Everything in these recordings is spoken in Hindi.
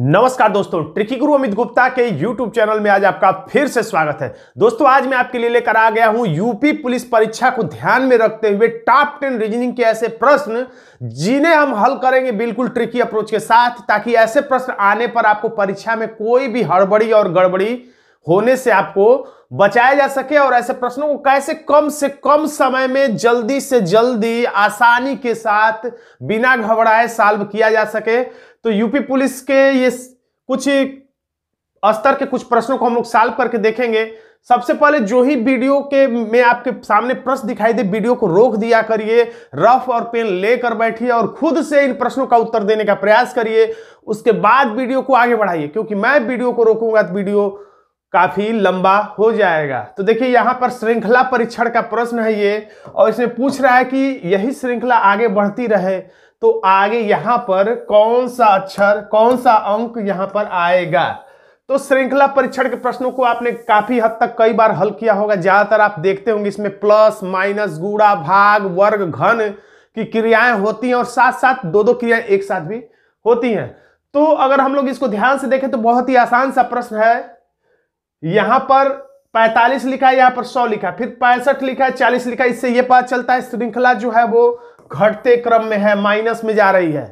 नमस्कार दोस्तों ट्रिकी गुरु अमित गुप्ता के YouTube चैनल में आज आपका फिर से स्वागत है दोस्तों आज मैं आपके लिए लेकर आ गया हूं यूपी पुलिस परीक्षा को ध्यान में रखते हुए टॉप टेन रीजनिंग के ऐसे प्रश्न जिन्हें हम हल करेंगे बिल्कुल ट्रिकी अप्रोच के साथ ताकि ऐसे प्रश्न आने पर आपको परीक्षा में कोई भी हड़बड़ी और गड़बड़ी होने से आपको बचाया जा सके और ऐसे प्रश्नों को कैसे कम से कम समय में जल्दी से जल्दी आसानी के साथ बिना घबराए सॉल्व किया जा सके तो यूपी पुलिस के ये कुछ स्तर के कुछ प्रश्नों को हम लोग सॉल्व करके देखेंगे सबसे पहले जो ही वीडियो के में आपके सामने प्रश्न दिखाई दे वीडियो को रोक दिया करिए रफ और पेन लेकर बैठिए और खुद से इन प्रश्नों का उत्तर देने का प्रयास करिए उसके बाद वीडियो को आगे बढ़ाइए क्योंकि मैं वीडियो को रोकूंगा तो वीडियो काफी लंबा हो जाएगा तो देखिए यहाँ पर श्रृंखला परीक्षण का प्रश्न है ये और इसमें पूछ रहा है कि यही श्रृंखला आगे बढ़ती रहे तो आगे यहाँ पर कौन सा अक्षर कौन सा अंक यहाँ पर आएगा तो श्रृंखला परीक्षण के प्रश्नों को आपने काफी हद तक कई बार हल किया होगा ज्यादातर आप देखते होंगे इसमें प्लस माइनस गुड़ा भाग वर्ग घन की क्रियाएं होती हैं और साथ साथ दो दो क्रियाएं एक साथ भी होती हैं तो अगर हम लोग इसको ध्यान से देखें तो बहुत ही आसान सा प्रश्न है यहां पर 45 लिखा है यहां पर 100 लिखा फिर पैंसठ लिखा है 40 लिखा है इससे यह पता चलता है श्रृंखला जो है वो घटते क्रम में है माइनस में जा रही है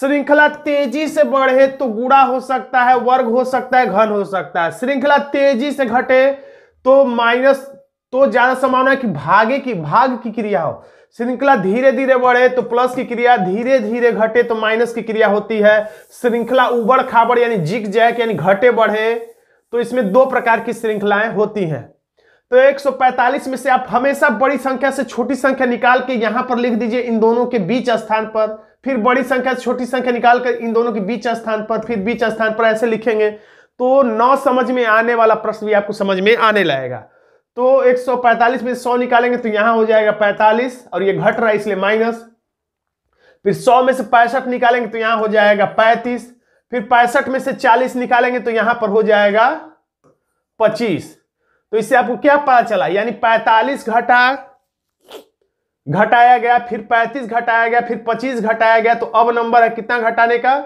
श्रृंखला तेजी से बढ़े तो गुड़ा हो सकता है वर्ग हो सकता है घन हो सकता है श्रृंखला तेजी से घटे तो माइनस तो ज्यादा संभावना है कि भागे की भाग की क्रिया हो श्रृंखला धीरे धीरे बढ़े तो प्लस की क्रिया धीरे धीरे घटे तो माइनस की क्रिया होती है श्रृंखला उबड़ खाबड़ यानी जिक जैक यानी घटे बढ़े तो इसमें दो प्रकार की श्रृंखलाएं होती हैं तो 145 में से आप हमेशा बड़ी संख्या से छोटी संख्या निकाल के यहां पर लिख दीजिए इन दोनों के बीच स्थान पर फिर बड़ी संख्या से छोटी संख्या निकाल कर इन दोनों के बीच स्थान पर फिर बीच स्थान पर ऐसे लिखेंगे तो नौ समझ में आने वाला प्रश्न भी आपको समझ में आने लगेगा तो 145 में 100 निकालेंगे तो यहां हो जाएगा 45 और ये घट रहा है इसलिए माइनस फिर 100 में से पैंसठ निकालेंगे तो यहां हो जाएगा फिर पैंसठ में से चालीस निकालेंगे तो यहां पर हो जाएगा पच्चीस तो इससे आपको क्या पता चला यानी पैंतालीस घटा घटाया गया फिर पैंतीस घटाया गया फिर पच्चीस घटाया गया तो अब नंबर है कितना घटाने का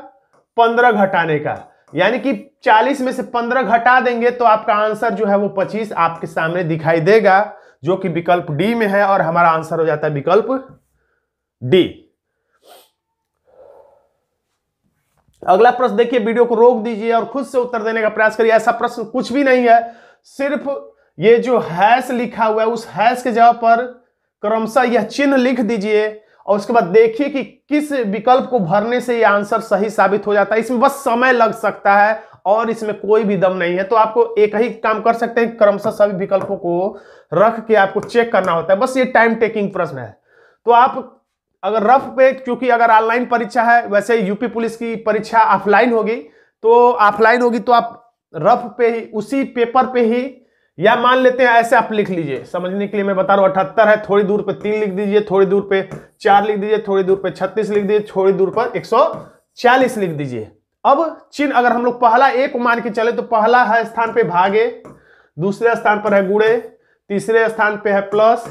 पंद्रह घटाने का यानी कि 40 में से 15 घटा देंगे तो आपका आंसर जो है वो 25 आपके सामने दिखाई देगा जो कि विकल्प डी में है और हमारा आंसर हो जाता है विकल्प डी अगला प्रश्न देखिए वीडियो को रोक दीजिए और खुद से उत्तर देने का प्रयास करिए ऐसा प्रश्न कुछ भी नहीं है सिर्फ ये जो हैश लिखा हुआ है उस हैश के जगह पर क्रमशः यह चिन्ह लिख दीजिए और उसके बाद देखिए कि किस विकल्प को भरने से यह आंसर सही साबित हो जाता है इसमें बस समय लग सकता है और इसमें कोई भी दम नहीं है तो आपको एक ही काम कर सकते हैं क्रमशः सभी विकल्पों को रख के आपको चेक करना होता है बस ये टाइम टेकिंग प्रश्न है तो आप अगर रफ पे क्योंकि अगर ऑनलाइन परीक्षा है वैसे यूपी पुलिस की परीक्षा ऑफलाइन होगी तो ऑफलाइन होगी तो आप रफ पे ही उसी पेपर पे ही या मान लेते हैं ऐसे आप लिख लीजिए समझने के लिए मैं बता रहा हूँ अठहत्तर है थोड़ी दूर पे तीन लिख दीजिए थोड़ी दूर पे चार लिख दीजिए थोड़ी दूर पे छत्तीस लिख दीजिए थोड़ी दूर पर एक सौ चालीस लिख दीजिए अब चिन्ह अगर हम लोग पहला एक मान के चले तो पहला है स्थान पे भागे दूसरे स्थान पर है गुड़े तीसरे स्थान पे है प्लस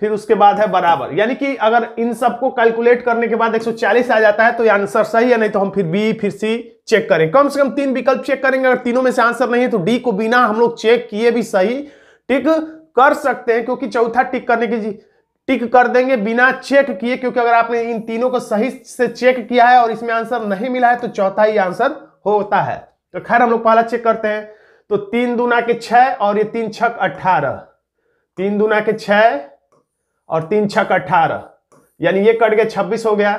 फिर उसके बाद है बराबर यानी कि अगर इन सबको कैलकुलेट करने के बाद 140 आ जाता है तो आंसर सही है नहीं तो हम फिर बी फिर सी चेक करें कम से कम तीन विकल्प चेक करेंगे अगर तीनों में से आंसर नहीं है तो डी को बिना हम लोग चेक किए भी सही टिक कर सकते हैं क्योंकि चौथा टिक करने की टिक कर देंगे बिना चेक किए क्योंकि अगर आपने इन तीनों को सही से चेक किया है और इसमें आंसर नहीं मिला है तो चौथा ही आंसर होता है तो खैर हम लोग पहला चेक करते हैं तो तीन दुना के छह और ये तीन छक अठारह तीन दुना के छह और तीन छक अठारह यानी ये कट गया छब्बीस हो गया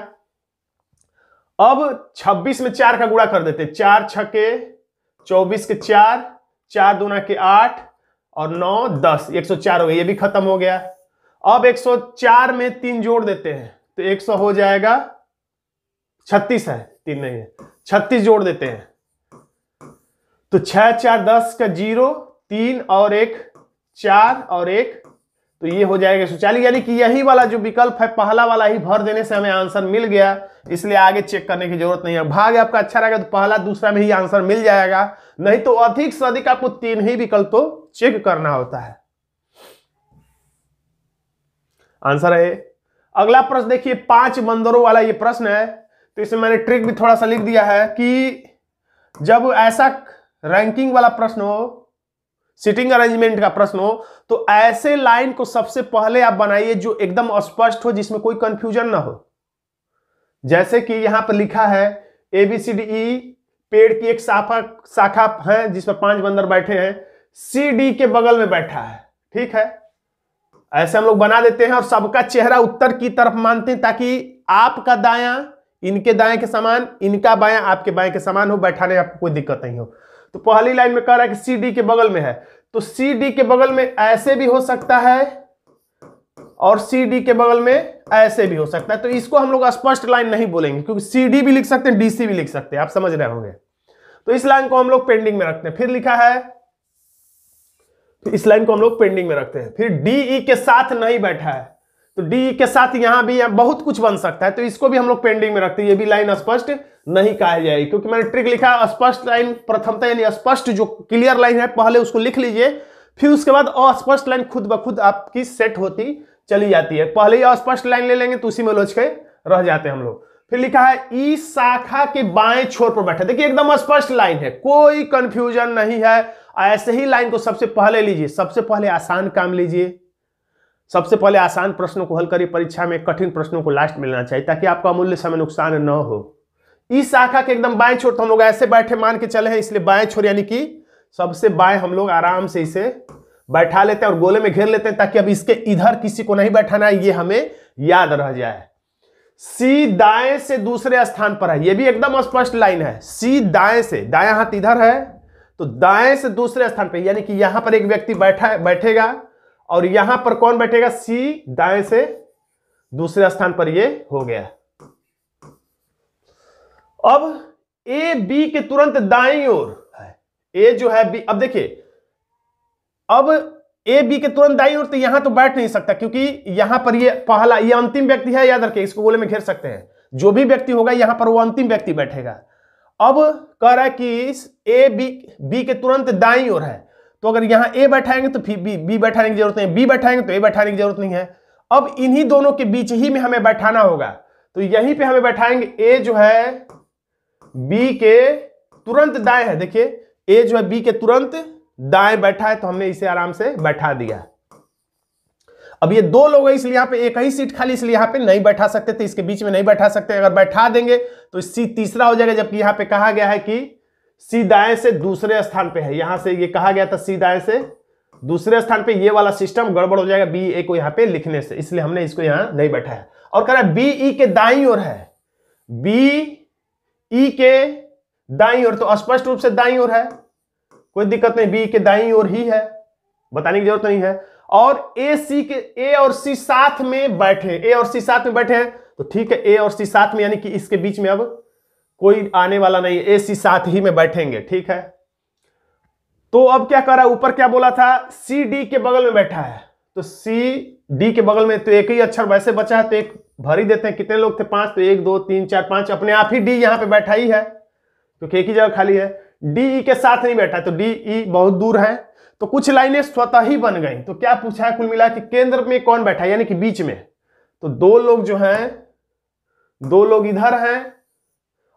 अब छब्बीस में चार का गुणा कर देते चार छके चौबीस के चार चार दूना के आठ और नौ दस एक सौ चार हो गया ये भी खत्म हो गया अब एक सौ चार में तीन जोड़ देते हैं तो एक सौ हो जाएगा छत्तीस है तीन नहीं है छत्तीस जोड़ देते हैं तो छह चार दस का जीरो तीन और एक चार और एक तो ये हो जाएगा सुचाली यानी कि यही वाला जो विकल्प है पहला वाला ही भर देने से हमें आंसर मिल गया इसलिए आगे चेक करने की जरूरत नहीं है भाग आपका अच्छा रहेगा तो पहला दूसरा में ही आंसर मिल जाएगा नहीं तो अधिक से अधिक आपको तीन ही विकल्प तो चेक करना होता है आंसर है अगला प्रश्न देखिए पांच बंदरों वाला ये प्रश्न है तो इसमें मैंने ट्रिक भी थोड़ा सा लिख दिया है कि जब ऐसा रैंकिंग वाला प्रश्न हो सिटिंग अरेंजमेंट का प्रश्न हो तो ऐसे लाइन को सबसे पहले आप बनाइए जो एकदम स्पष्ट हो जिसमें कोई कंफ्यूजन ना हो जैसे कि यहां पर लिखा है एबीसीडीई e, पेड़ की एक शाखा शाखा है जिसमें पांच बंदर बैठे हैं सी डी के बगल में बैठा है ठीक है ऐसे हम लोग बना देते हैं और सबका चेहरा उत्तर की तरफ मानते हैं ताकि आपका दाया इनके दाएं के समान इनका बाया आपके बाएं के समान हो बैठाने में आपको कोई दिक्कत नहीं हो तो पहली लाइन में कह रहा है कि सी डी के बगल में है तो सी डी के बगल में ऐसे भी हो सकता है और सी डी के बगल में ऐसे भी हो सकता है तो इसको हम लोग स्पष्ट लाइन नहीं बोलेंगे क्योंकि सी डी भी लिख सकते हैं डीसी भी लिख सकते हैं आप समझ रहे होंगे तो इस लाइन को हम लोग पेंडिंग में रखते हैं फिर लिखा है तो इस लाइन को हम लोग पेंडिंग में रखते हैं फिर डीई e के साथ नहीं बैठा है तो डी के साथ यहां भी बहुत कुछ बन सकता है तो इसको भी हम लोग पेंडिंग में रखते हैं ये भी लाइन स्पष्ट नहीं कहा जाएगी क्योंकि मैंने ट्रिक लिखा स्पष्ट लाइन प्रथमता यानी स्पष्ट जो क्लियर लाइन है पहले उसको लिख लीजिए फिर उसके बाद अस्पष्ट लाइन खुद ब खुद आपकी सेट होती चली जाती है पहले ही अस्पष्ट लाइन ले लेंगे तो उसी में लोच के रह जाते हैं हम लोग फिर लिखा है ई शाखा के बाएं छोर पर बैठा देखिए एकदम स्पष्ट लाइन है कोई कंफ्यूजन नहीं है ऐसे ही लाइन को सबसे पहले लीजिए सबसे पहले आसान काम लीजिए सबसे पहले आसान प्रश्नों को हल करिए परीक्षा में कठिन प्रश्नों को लास्ट में लेना चाहिए ताकि आपका अमूल्य समय नुकसान न हो इस शाखा के एकदम बाएं छोर तो हम लोग ऐसे बैठे मान के चले हैं इसलिए बाएं छोर यानी कि सबसे बाएं हम लोग आराम से इसे बैठा लेते हैं और गोले में घेर लेते हैं ताकि अब इसके इधर किसी को नहीं बैठाना है ये हमें याद रह जाए सी दाएं से दूसरे स्थान पर है ये भी एकदम स्पष्ट लाइन है सी दाएं से दाया हाथ इधर है तो दाएं से दूसरे स्थान पर यानी कि यहां पर एक व्यक्ति बैठा बैठेगा और यहां पर कौन बैठेगा सी दाएं से दूसरे स्थान पर ये हो गया अब ए बी के तुरंत दाई ओर है ए जो है बी अब देखिए अब ए बी के तुरंत दाई ओर तो यहां तो बैठ नहीं सकता क्योंकि यहां पर ये पहला ये अंतिम व्यक्ति है याद रखिए इसको गोले में घेर सकते हैं जो भी व्यक्ति होगा यहां पर वो अंतिम व्यक्ति बैठेगा अब कह रहा है कि ए बी बी के तुरंत दाई ओर है तो अगर यहां ए बैठाएंगे तो फिर बी बी बैठाने की जरूरत नहीं बी बैठाएंगे तो ए बैठाने की जरूरत नहीं है अब इन्हीं दोनों के बीच ही में हमें बैठाना होगा तो यहीं पे हमें बैठाएंगे ए जो है बी के तुरंत दाएं है देखिए ए जो है बी के तुरंत दाएं बैठा है तो हमने इसे आराम से बैठा दिया अब ये दो लोग हैं इसलिए यहां पे एक ही सीट खाली इसलिए यहां पे नहीं बैठा सकते थे इसके बीच में नहीं बैठा सकते अगर बैठा देंगे तो सीट तीसरा हो जाएगा जबकि यहां पे कहा गया है कि सी दाएं से दूसरे स्थान पे है यहां से ये कहा गया था सी दाएं से दूसरे स्थान पे ये वाला सिस्टम गड़बड़ हो जाएगा बी ए को यहां पे लिखने से इसलिए हमने इसको यहां नहीं बैठा है और कह रहा है बी ई e के दाई ओर है बी ई e के दाई ओर तो स्पष्ट रूप से दाई ओर है कोई दिक्कत नहीं बी e के दाई ओर ही है बताने की जरूरत नहीं है और ए सी के ए और सी साथ में बैठे ए और सी साथ में बैठे हैं तो ठीक है ए और सी साथ में यानी कि इसके बीच में अब कोई आने वाला नहीं ए सी साथ ही में बैठेंगे ठीक है तो अब क्या कर रहा है ऊपर क्या बोला था सी डी के बगल में बैठा है तो सी डी के बगल में तो एक ही अक्षर वैसे बचा है तो एक भरी देते हैं कितने लोग थे पांच तो एक दो तीन चार पांच अपने आप ही डी यहां पे बैठा ही है क्योंकि तो एक ही जगह खाली है डी ई e के साथ नहीं बैठा तो डी ई e बहुत दूर है तो कुछ लाइनें स्वतः ही बन गई तो क्या पूछा है कुल मिला कि केंद्र में कौन बैठा यानी कि बीच में तो दो लोग जो हैं दो लोग इधर हैं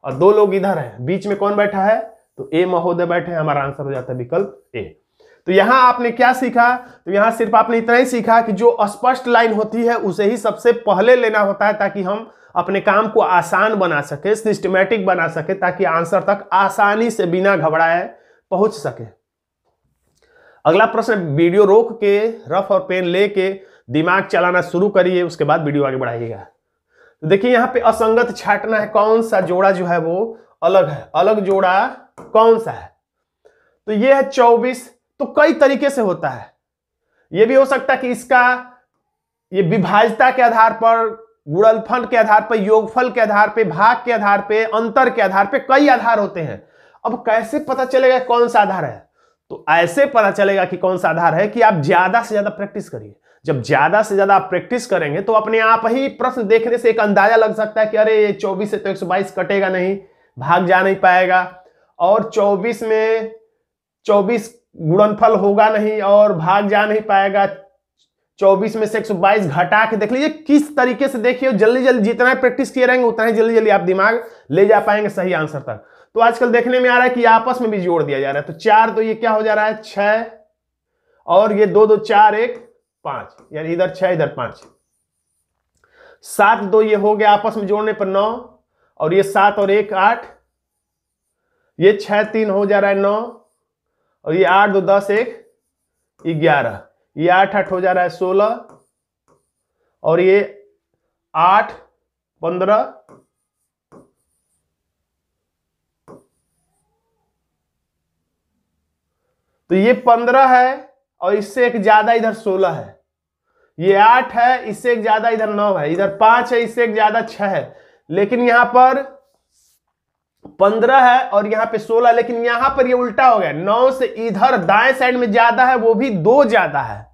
और दो लोग इधर हैं बीच में कौन बैठा है तो ए महोदय बैठे हैं हमारा आंसर हो जाता है विकल्प ए तो यहां आपने क्या सीखा तो यहां सिर्फ आपने इतना ही सीखा कि जो स्पष्ट लाइन होती है उसे ही सबसे पहले लेना होता है ताकि हम अपने काम को आसान बना सके सिस्टमेटिक बना सके ताकि आंसर तक आसानी से बिना घबराए पहुंच सके अगला प्रश्न वीडियो रोक के रफ और पेन लेके दिमाग चलाना शुरू करिए उसके बाद वीडियो आगे बढ़ाइएगा तो देखिए यहाँ पे असंगत छाटना है कौन सा जोड़ा जो है वो अलग है अलग जोड़ा कौन सा है तो ये है चौबीस तो कई तरीके से होता है ये भी हो सकता है कि इसका ये विभाजता के आधार पर गुड़लफल के आधार पर योगफल के आधार पर भाग के आधार पर अंतर के आधार पर कई आधार होते हैं अब कैसे पता चलेगा कौन सा आधार है तो ऐसे पता चलेगा कि कौन सा आधार है कि आप ज्यादा से ज्यादा प्रैक्टिस करिए जब ज्यादा से ज्यादा आप प्रैक्टिस करेंगे तो अपने आप ही प्रश्न देखने से एक अंदाजा लग सकता है कि अरे ये चौबीस से तो एक कटेगा नहीं भाग जा नहीं पाएगा और चौबीस में चौबीस गुणनफल होगा नहीं और भाग जा नहीं पाएगा चौबीस में से एक घटा के देख लीजिए किस तरीके से देखिए जल्दी जल्दी जितना प्रैक्टिस किए रहेंगे उतना ही जल्दी जल्दी आप दिमाग ले जा पाएंगे सही आंसर तक तो आजकल देखने में आ रहा है कि आपस में भी जोड़ दिया जा रहा है तो चार तो ये क्या हो जा रहा है छह और ये दो दो चार एक पांच यानी इधर छह इधर पांच सात दो ये हो गया आपस में जोड़ने पर नौ और ये सात और एक आठ ये छह तीन हो जा रहा है नौ और ये आठ दो दस एक ग्यारह ये आठ आठ हो जा रहा है सोलह और ये आठ पंद्रह तो ये पंद्रह है और इससे एक ज्यादा इधर सोलह है ये आठ है इससे एक ज्यादा इधर नौ है इधर पांच है इससे एक ज्यादा छह है लेकिन यहां पर पंद्रह है और यहां पे सोलह लेकिन यहां पर ये उल्टा हो गया नौ से इधर दाएं साइड में ज्यादा है वो भी दो ज्यादा है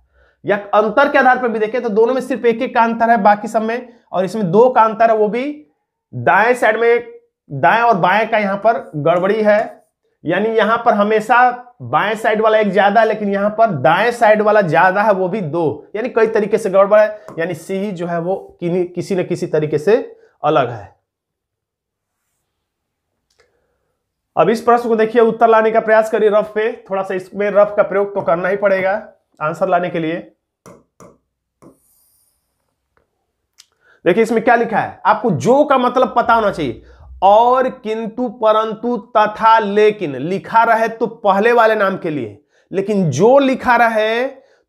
या अंतर के आधार पर भी देखें तो दोनों में सिर्फ एक एक का अंतर है बाकी सब में और इसमें दो का अंतर है वो भी दाएं साइड में दाएं और बाएं का यहां पर गड़बड़ी है यानी यहां पर हमेशा बाएं साइड वाला एक ज्यादा है लेकिन यहाँ पर दाएं साइड वाला ज्यादा है वो भी दो यानी कई तरीके से गड़बड़ है यानी सी ही जो है वो किसी न किसी तरीके से अलग है अब इस प्रश्न को देखिए उत्तर लाने का प्रयास करिए रफ पे थोड़ा सा इसमें रफ का प्रयोग तो करना ही पड़ेगा आंसर लाने के लिए देखिए इसमें क्या लिखा है आपको जो का मतलब पता होना चाहिए और किंतु परंतु तथा लेकिन लिखा रहे तो पहले वाले नाम के लिए लेकिन जो लिखा रहे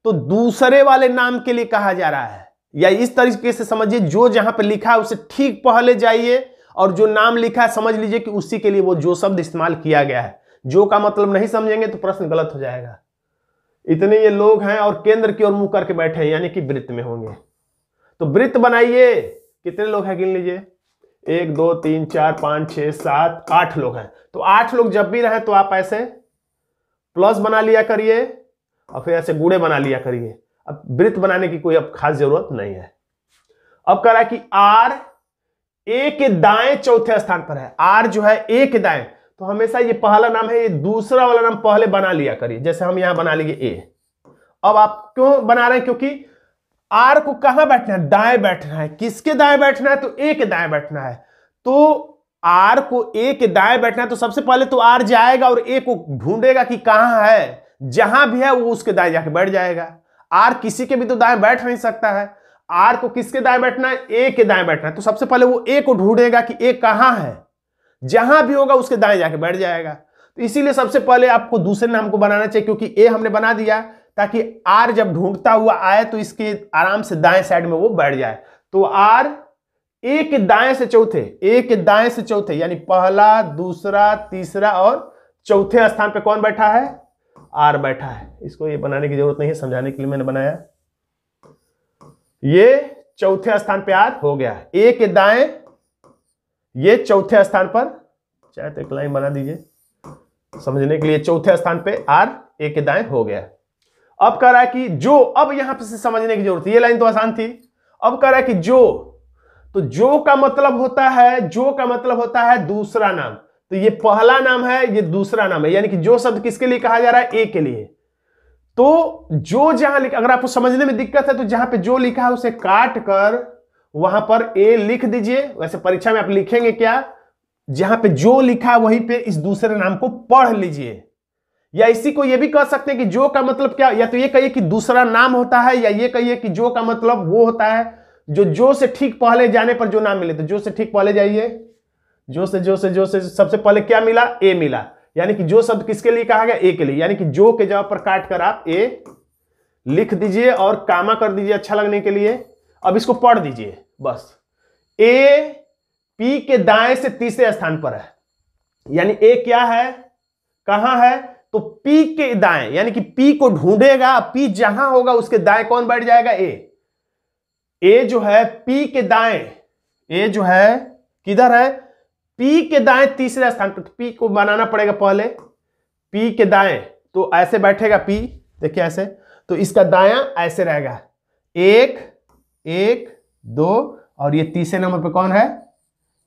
तो दूसरे वाले नाम के लिए कहा जा रहा है या इस तरीके से समझिए जो जहां पर लिखा है उसे ठीक पहले जाइए और जो नाम लिखा है समझ लीजिए कि उसी के लिए वो जो शब्द इस्तेमाल किया गया है जो का मतलब नहीं समझेंगे तो प्रश्न गलत हो जाएगा इतने ये लोग हैं और केंद्र की ओर मुंह करके बैठे हैं यानी कि वृत्त में होंगे तो वृत्त बनाइए कितने लोग हैं गिन लीजिए एक दो तीन चार पाँच छह सात आठ लोग हैं तो आठ लोग जब भी रहे तो आप ऐसे प्लस बना लिया करिए और फिर ऐसे गुड़े बना लिया करिए अब वृत्त बनाने की कोई अब खास जरूरत नहीं है अब कह रहा है कि आर ए के दाएं चौथे स्थान पर है आर जो है ए के दाएं तो हमेशा ये पहला नाम है ये दूसरा वाला नाम पहले बना लिया करिए जैसे हम यहां बना लिए ए अब आप क्यों बना रहे हैं क्योंकि आर को कहां बैठना है दाएं बैठना है किसके दाएं बैठना है तो ए के दाएं बैठना है तो आर को ए के दाएं बैठना है तो सबसे पहले तो आर जाएगा और ए को ढूंढेगा कि कहां है जहां भी है वो उसके दाएं जाके बैठ जाएगा आर किसी के भी तो दाएं बैठ नहीं सकता है आर को किसके दाएं बैठना है ए के दाएं बैठना है तो सबसे पहले वो ए को ढूंढेगा कि ए कहां है जहां भी होगा उसके दाएं जाके बैठ जाएगा तो इसीलिए सबसे पहले आपको दूसरे नाम को बनाना चाहिए क्योंकि ए हमने बना दिया ताकि आर जब ढूंढता हुआ आए तो इसके आराम से दाएं साइड में वो बैठ जाए तो आर ए के दाएं से चौथे ए के दाएं से चौथे यानी पहला दूसरा तीसरा और चौथे स्थान पे कौन बैठा है आर बैठा है इसको ये बनाने की जरूरत नहीं है समझाने के लिए मैंने बनाया ये चौथे स्थान पे आर हो गया ए के दाएं ये चौथे स्थान पर चाहे तो एक लाइन बना दीजिए समझने के लिए चौथे स्थान पे आर ए के दाएं हो गया अब कह रहा है कि जो अब यहां पर से समझने की जरूरत ये लाइन तो आसान थी अब कह रहा है कि जो तो जो का मतलब होता है जो का मतलब होता है दूसरा नाम तो ये पहला नाम है ये दूसरा नाम है यानी कि जो शब्द किसके लिए कहा जा रहा है ए के लिए तो जो जहां अगर आपको समझने में दिक्कत है तो जहां पे जो लिखा है उसे काट कर वहां पर ए लिख दीजिए वैसे परीक्षा में आप लिखेंगे क्या जहां पे जो लिखा वहीं पे इस दूसरे नाम को पढ़ लीजिए या इसी को ये भी कह सकते हैं कि जो का मतलब क्या या तो ये कहिए कि दूसरा नाम होता है या ये कहिए कि जो का मतलब वो होता है जो जो से ठीक पहले जाने पर जो नाम मिले तो जो से ठीक पहले जाइए जो से जो से जो से सबसे पहले क्या मिला ए मिला यानी कि जो शब्द किसके लिए कहा गया ए के लिए यानी कि जो के जवाब पर काट कर आप ए लिख दीजिए और कामा कर दीजिए अच्छा लगने के लिए अब इसको पढ़ दीजिए बस ए पी के दाएं से तीसरे स्थान पर है यानी ए क्या है कहां है तो पी के दाएं यानी कि पी को ढूंढेगा पी जहां होगा उसके दाएं कौन बैठ जाएगा ए A जो है पी के दाएं A जो है किधर है P के दाएं तीसरे स्थान पर तो P को बनाना पड़ेगा पहले पी के दाएं तो ऐसे बैठेगा पी देखिए ऐसे तो इसका दाया ऐसे रहेगा एक एक दो और ये तीसरे नंबर पे कौन है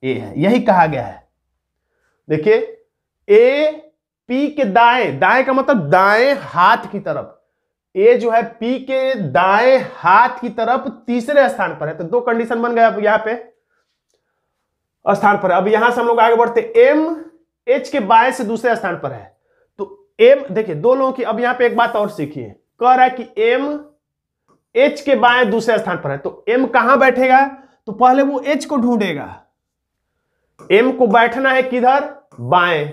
ए है यही कहा गया है देखिए ए पी के दाएं दाएं का मतलब दाएं हाथ की तरफ ए जो है पी के दाएं हाथ की तरफ तीसरे स्थान पर है तो दो कंडीशन बन गया अब यहां पे स्थान पर अब यहां से हम लोग आगे बढ़ते एम एच के बाएं से दूसरे स्थान पर है तो एम देखिए दो लोगों की अब यहां पे एक बात और सीखिए कह रहा है कि एम एच के बाएं दूसरे स्थान पर है तो एम कहां बैठेगा तो पहले वो एच को ढूंढेगा एम को बैठना है किधर बाएं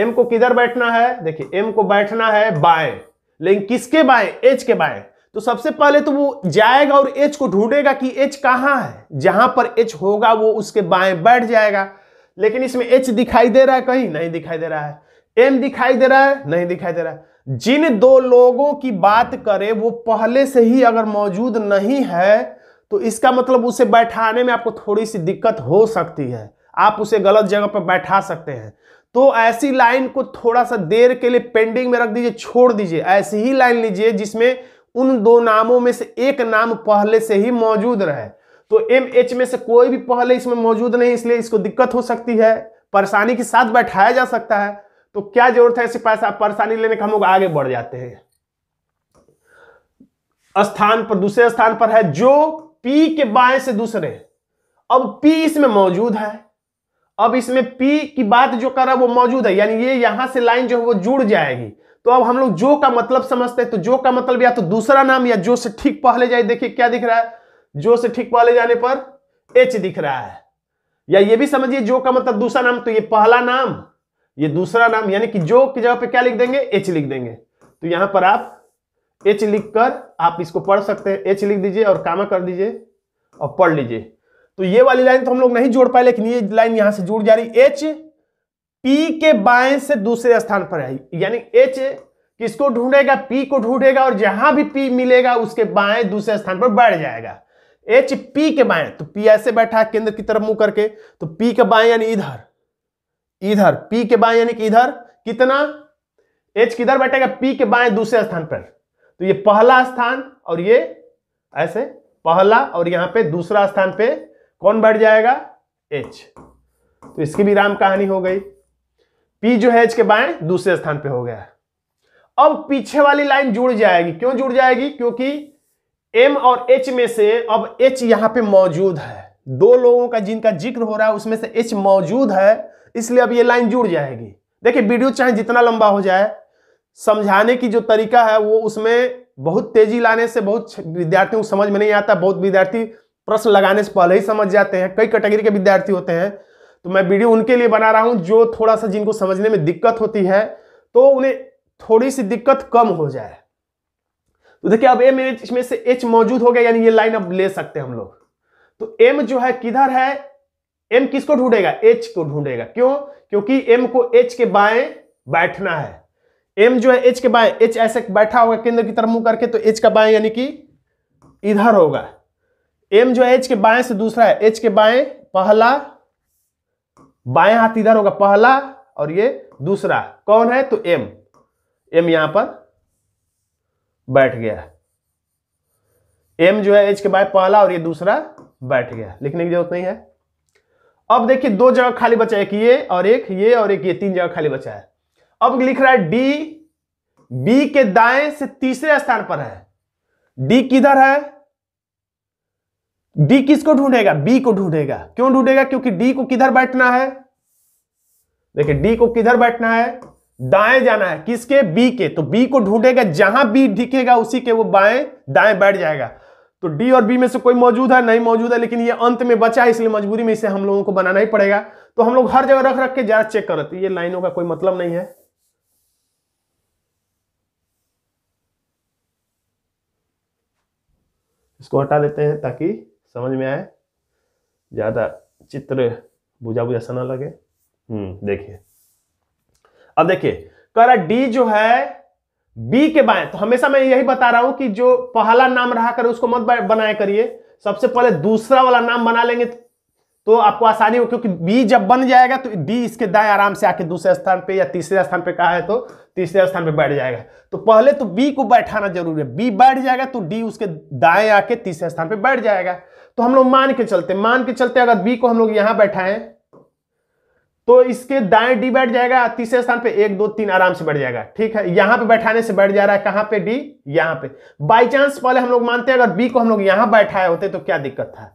एम को किधर बैठना है देखिए एम को बैठना है बाएं लेकिन किसके बाएं एच के बाएं तो सबसे पहले तो वो जाएगा और एच को ढूंढेगा कि एच कहाँ है जहां पर एच होगा वो उसके बाएं बैठ जाएगा लेकिन इसमें एच दिखाई दे रहा है कहीं नहीं दिखाई दे रहा है एम दिखाई दे रहा है नहीं दिखाई दे रहा है जिन दो लोगों की बात करें वो पहले से ही अगर मौजूद नहीं है तो इसका मतलब उसे बैठाने में आपको थोड़ी सी दिक्कत हो सकती है आप उसे गलत जगह पर बैठा सकते हैं तो ऐसी लाइन को थोड़ा सा देर के लिए पेंडिंग में रख दीजिए छोड़ दीजिए ऐसी ही लाइन लीजिए जिसमें उन दो नामों में से एक नाम पहले से ही मौजूद रहे तो एम एच में से कोई भी पहले इसमें मौजूद नहीं इसलिए इसको दिक्कत हो सकती है परेशानी के साथ बैठाया जा सकता है तो क्या जरूरत है ऐसी पैसा परेशानी लेने का हम लोग आगे बढ़ जाते हैं स्थान पर दूसरे स्थान पर है जो पी के बाएं से दूसरे अब पी इसमें मौजूद है अब इसमें P की बात जो कर रहा है वो मौजूद है यानी ये यहां से लाइन जो है वो जुड़ जाएगी तो अब हम लोग जो का मतलब समझते हैं तो जो का मतलब या तो दूसरा नाम या जो से ठीक पहले जाए देखिए क्या दिख रहा है जो से ठीक पहले जाने पर एच दिख रहा है या ये भी समझिए जो का मतलब दूसरा नाम तो ये पहला नाम ये दूसरा नाम यानी कि जो की जगह पे क्या लिख देंगे एच लिख देंगे तो यहां पर आप एच लिख कर आप इसको पढ़ सकते हैं एच लिख दीजिए और कामा कर दीजिए और पढ़ लीजिए तो ये वाली लाइन तो हम लोग नहीं जोड़ पाए लेकिन ये लाइन यहां से जुड़ जा रही एच पी के बाएं से दूसरे स्थान पर आई यानी एच किसको ढूंढेगा पी को ढूंढेगा और जहां भी पी मिलेगा उसके बाएं दूसरे स्थान पर बैठ जाएगा एच पी के बाएं तो पी ऐसे बैठा केंद्र की तरफ मुंह करके तो पी के बाएं यानी इधर इधर पी के बाएं यानी कि इधर कितना एच किधर बैठेगा पी के बाएं दूसरे स्थान पर तो ये पहला स्थान और ये ऐसे पहला और यहां पे दूसरा स्थान पे कौन बढ़ जाएगा एच तो इसकी भी राम कहानी हो गई P जो है एच के बाएं दूसरे स्थान पे हो गया अब पीछे वाली लाइन जुड़ जाएगी क्यों जुड़ जाएगी क्योंकि M और H में से अब H यहां पे मौजूद है दो लोगों का जिनका जिक्र हो रहा है उसमें से एच मौजूद है इसलिए अब ये लाइन जुड़ जाएगी देखिए वीडियो चाहे जितना लंबा हो जाए समझाने की जो तरीका है वो उसमें बहुत तेजी लाने से बहुत विद्यार्थियों को समझ में नहीं आता बहुत विद्यार्थी प्रश्न लगाने से पहले ही समझ जाते हैं कई कैटेगरी के विद्यार्थी होते हैं तो मैं वीडियो उनके लिए बना रहा हूं जो थोड़ा सा जिनको समझने में दिक्कत होती है तो उन्हें थोड़ी सी दिक्कत कम हो जाए तो देखिए अब एम एच में से एच मौजूद हो गया यानी ये लाइन अब ले सकते हैं हम लोग तो एम जो है किधर है एम किसको ढूंढेगा एच को ढूंढेगा क्यों क्योंकि एम को एच के बाएं बैठना है एम जो है एच के बाएं एच ऐसे बैठा होगा केंद्र की तरफ मुंह करके तो एच का बाएं यानी कि इधर होगा एम जो है एच के बाएं से दूसरा है एच के बाएं पहला बाएं हाथ इधर होगा पहला और ये दूसरा कौन है तो एम एम यहां पर बैठ गया एम जो है एच के बाएं पहला और ये दूसरा बैठ गया लिखने की जरूरत नहीं है अब देखिए दो जगह खाली बचा एक ये और एक ये और एक ये तीन जगह खाली बचा है अब लिख रहा है डी बी के दाएं से तीसरे स्थान पर है डी किधर है डी किसको ढूंढेगा बी को ढूंढेगा क्यों ढूंढेगा क्योंकि डी को किधर बैठना है देखिए डी को किधर बैठना है दाएं जाना है किसके बी के तो बी को ढूंढेगा जहां बी दिखेगा उसी के वो बाएं दाएं बैठ जाएगा तो डी और बी में से कोई मौजूद है नहीं मौजूद है लेकिन ये अंत में बचा है इसलिए मजबूरी में इसे हम लोगों को बनाना ही पड़ेगा तो हम लोग हर जगह रख रख के जरा चेक करते तो ये लाइनों का कोई मतलब नहीं है इसको हटा देते हैं ताकि समझ में आए ज़्यादा चित्र बुझा बुझा सा ना लगे हम्म देखिए अब देखिए कह रहा डी जो है बी के बाएं तो हमेशा मैं यही बता रहा हूं कि जो पहला नाम रहा करे उसको मत बनाया करिए सबसे पहले दूसरा वाला नाम बना लेंगे तो आपको आसानी हो क्योंकि बी जब बन जाएगा तो डी इसके दाएं आराम से आके दूसरे स्थान पे या तीसरे स्थान पे कहा है तो तीसरे स्थान पे बैठ जाएगा तो पहले तो बी को बैठाना जरूरी है बी बैठ जाएगा तो डी उसके दाएं आके तीसरे स्थान पे बैठ जाएगा तो हम लोग मान के चलते मान के चलते अगर बी को हम लोग यहां बैठाएं तो इसके दाएं डी बैठ जाएगा तीसरे स्थान पे एक दो तीन आराम से बैठ जाएगा ठीक है यहां पे बैठाने से बैठ जा रहा है कहां पे डी यहां पे बाय चांस पहले हम लोग मानते हैं अगर बी को हम लोग यहां बैठाए होते तो क्या दिक्कत था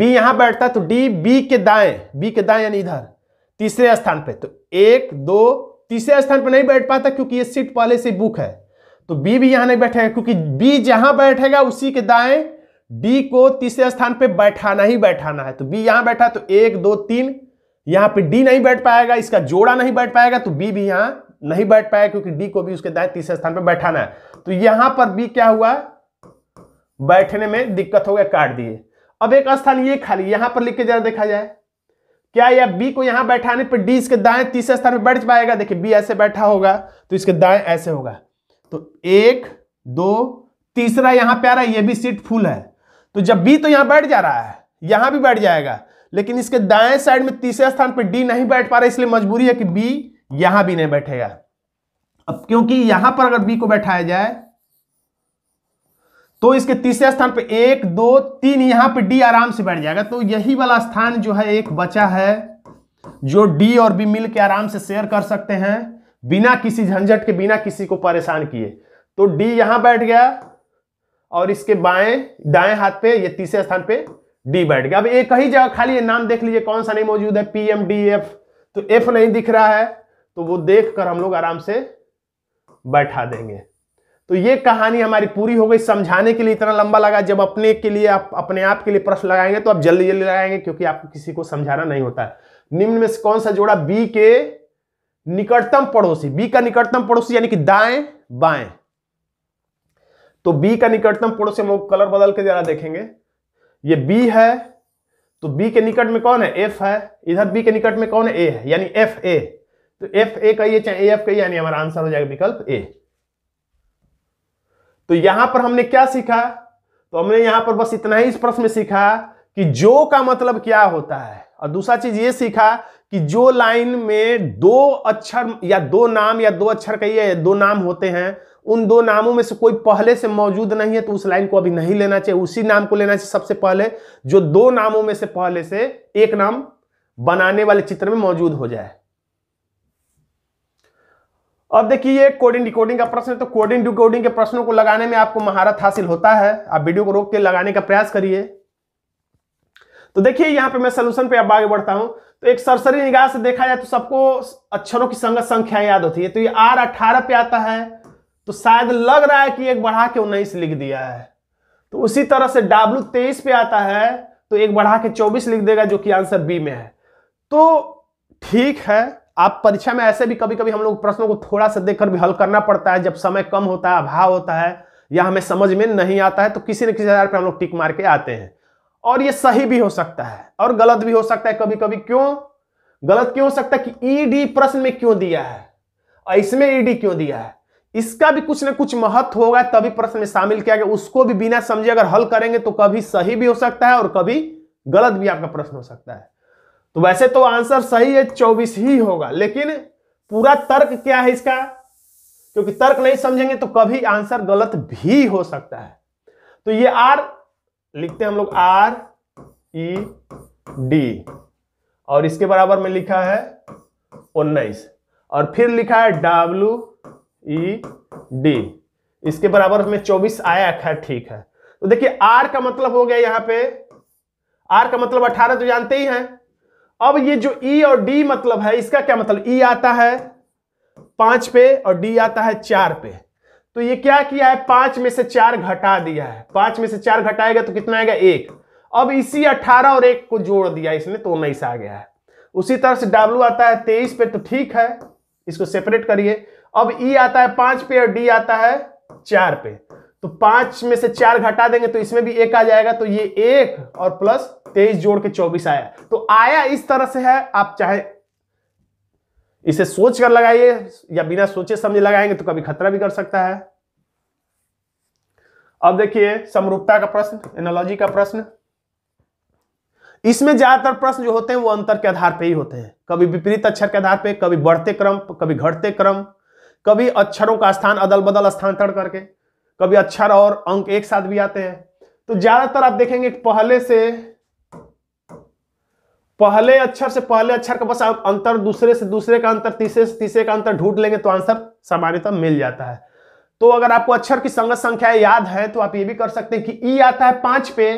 बी यहां बैठता तो डी बी के दाएं बी के दाएं यानी इधर तीसरे स्थान पर तो एक दो तीसरे स्थान पर नहीं बैठ पाता क्योंकि ये सीट पहले से बुक है तो बी भी यहां नहीं बैठेगा क्योंकि बी जहां बैठेगा उसी के दाएं बी को तीसरे स्थान पे बैठाना ही बैठाना है तो बी यहां बैठा तो एक दो तीन यहां पे डी नहीं बैठ पाएगा इसका जोड़ा नहीं बैठ पाएगा तो बी भी यहां नहीं बैठ पाएगा क्योंकि डी को भी उसके दाएं तीसरे स्थान पे बैठाना है तो यहां पर बी क्या हुआ बैठने में दिक्कत हो गया काट दिए अब एक स्थान ये खाली यहां पर लिख के जरा देखा जाए क्या या बी को यहां बैठाने पर डी इसके दाएं तीसरे स्थान पर बैठ पाएगा देखिए बी ऐसे बैठा होगा तो इसके दाएं ऐसे होगा तो एक दो तीसरा यहां आ रहा है यह भी सीट फुल है तो जब बी तो यहां बैठ जा रहा है यहां भी बैठ जाएगा लेकिन इसके दाएं साइड में तीसरे स्थान पर डी नहीं बैठ पा रहा इसलिए मजबूरी है कि बी यहां भी नहीं बैठेगा अब क्योंकि यहां पर अगर बी को बैठाया जाए तो इसके तीसरे स्थान पर एक दो तीन यहां पर डी आराम से बैठ जाएगा तो यही वाला स्थान जो है एक बचा है जो डी और बी मिलकर आराम से शेयर कर सकते हैं बिना किसी झंझट के बिना किसी को परेशान किए तो डी यहां बैठ गया और इसके बाएं दाएं हाथ पे ये तीसरे स्थान पे डी बैठ गया अब एक ही जगह खाली है नाम देख लीजिए कौन सा नहीं मौजूद है पी एम डी एफ तो एफ नहीं दिख रहा है तो वो देख कर हम लोग आराम से बैठा देंगे तो ये कहानी हमारी पूरी हो गई समझाने के लिए इतना लंबा लगा जब अपने के लिए आप अपने आप के लिए प्रश्न लगाएंगे तो आप जल्दी जल्दी लगाएंगे क्योंकि आपको किसी को समझाना नहीं होता है निम्न में से कौन सा जोड़ा बी के निकटतम पड़ोसी बी का निकटतम पड़ोसी यानी कि दाएं बाएं तो बी का निकटतम पड़ोस हम कलर बदल के जरा देखेंगे ये बी है तो बी के निकट में कौन है एफ है इधर बी के निकट में कौन है ए है यानी एफ ए तो एफ ए कहिए चाहे ए एफ कहिए यानी हमारा आंसर हो जाएगा विकल्प ए तो यहां पर हमने क्या सीखा तो हमने यहां पर बस इतना ही इस प्रश्न में सीखा कि जो का मतलब क्या होता है और दूसरा चीज ये सीखा कि जो लाइन में दो अक्षर या दो नाम या दो अक्षर कहिए दो नाम होते हैं उन दो नामों में से कोई पहले से मौजूद नहीं है तो उस लाइन को अभी नहीं लेना चाहिए उसी नाम को लेना चाहिए सबसे पहले जो दो नामों में से पहले से एक नाम बनाने वाले चित्र में मौजूद हो जाए अब देखिए ये कोडिंग डिकोडिंग का प्रश्न है तो कोडिंग डिकोडिंग के प्रश्नों को लगाने में आपको महारत हासिल होता है आप वीडियो को रोक के लगाने का प्रयास करिए तो देखिए यहां पे मैं सोल्यूशन पे अब आगे बढ़ता हूं तो एक सरसरी निगाह से देखा जाए तो सबको अक्षरों की संगत संख्या याद होती है तो ये आर अठारह पे आता है तो शायद लग रहा है कि एक बढ़ा के उन्नीस लिख दिया है तो उसी तरह से W तेईस पे आता है तो एक बढ़ा के चौबीस लिख देगा जो कि आंसर बी में है तो ठीक है आप परीक्षा में ऐसे भी कभी कभी हम लोग प्रश्नों को थोड़ा सा देखकर भी हल करना पड़ता है जब समय कम होता है अभाव होता है या हमें समझ में नहीं आता है तो किसी न किसी आधार पर हम लोग टिक मार के आते हैं और ये सही भी हो सकता है और गलत भी हो सकता है कभी कभी क्यों गलत क्यों हो सकता है कि ईडी e प्रश्न में क्यों दिया है और इसमें ईडी e क्यों दिया है इसका भी कुछ ना कुछ महत्व होगा तभी प्रश्न में शामिल किया गया उसको भी बिना समझे अगर हल करेंगे तो कभी सही भी हो सकता है और कभी गलत भी आपका प्रश्न हो सकता है तो वैसे तो आंसर सही है चौबीस ही होगा लेकिन पूरा तर्क क्या है इसका क्योंकि तर्क नहीं समझेंगे तो कभी आंसर गलत भी हो सकता है तो ये आर लिखते हैं हम लोग आर ई डी और इसके बराबर में लिखा है उन्नीस और फिर लिखा है डब्ल्यू ई e डी इसके बराबर हमें 24 आया खैर ठीक है तो देखिए आर का मतलब हो गया यहां पे आर का मतलब 18 तो जानते ही हैं अब ये जो ई e और डी मतलब है इसका क्या मतलब ई e आता है पांच पे और डी आता है चार पे तो ये क्या किया है पांच में से चार घटा दिया है पांच में से चार घटाएगा तो कितना आएगा एक अब इसी अठारह और एक को जोड़ दिया इसने तो उन्नीस आ गया है उसी तरह से डब्लू आता है तेईस पे तो ठीक है इसको सेपरेट करिए अब ई e आता है पांच पे और डी आता है चार पे तो पांच में से चार घटा देंगे तो इसमें भी एक आ जाएगा तो ये एक और प्लस तेईस जोड़ के चौबीस आया तो आया इस तरह से है आप चाहे इसे सोच कर लगाइए या बिना सोचे समझे लगाएंगे तो कभी खतरा भी कर सकता है अब देखिए समरूपता का प्रश्न एनोलॉजी का प्रश्न इसमें ज्यादातर प्रश्न जो होते हैं वो अंतर के आधार पर ही होते हैं कभी विपरीत अक्षर के आधार पर कभी बढ़ते क्रम कभी घटते क्रम कभी अक्षरों का स्थान अदल बदल स्थानांतरण करके कभी अक्षर और अंक एक साथ भी आते हैं तो ज्यादातर आप देखेंगे पहले से पहले अक्षर से पहले अक्षर का बस आप अंतर दूसरे से दूसरे का अंतर तीसरे से तीसरे का अंतर ढूंढ लेंगे तो आंसर सामान्यतः मिल जाता है तो अगर आपको अक्षर की संगत संख्या याद है तो आप ये भी कर सकते हैं कि ई आता है पांच पे